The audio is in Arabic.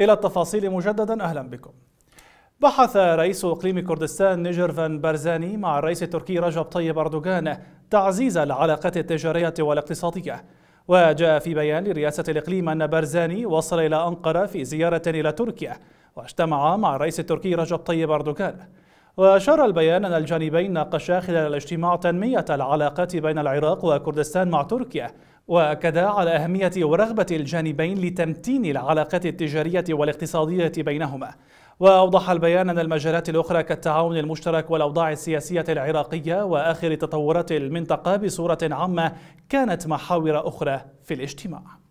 إلى التفاصيل مجددا أهلا بكم بحث رئيس إقليم كردستان نيجر فان بارزاني مع الرئيس التركي رجب طيب أردوغان تعزيز العلاقات التجارية والاقتصادية وجاء في بيان لرئاسة الإقليم أن بارزاني وصل إلى أنقرة في زيارة إلى تركيا واجتمع مع الرئيس التركي رجب طيب أردوغان وأشار البيان أن الجانبين ناقشا خلال الاجتماع تنمية العلاقات بين العراق وكردستان مع تركيا واكد على اهميه ورغبه الجانبين لتمتين العلاقات التجاريه والاقتصاديه بينهما واوضح البيان ان المجالات الاخرى كالتعاون المشترك والاوضاع السياسيه العراقيه واخر تطورات المنطقه بصوره عامه كانت محاور اخرى في الاجتماع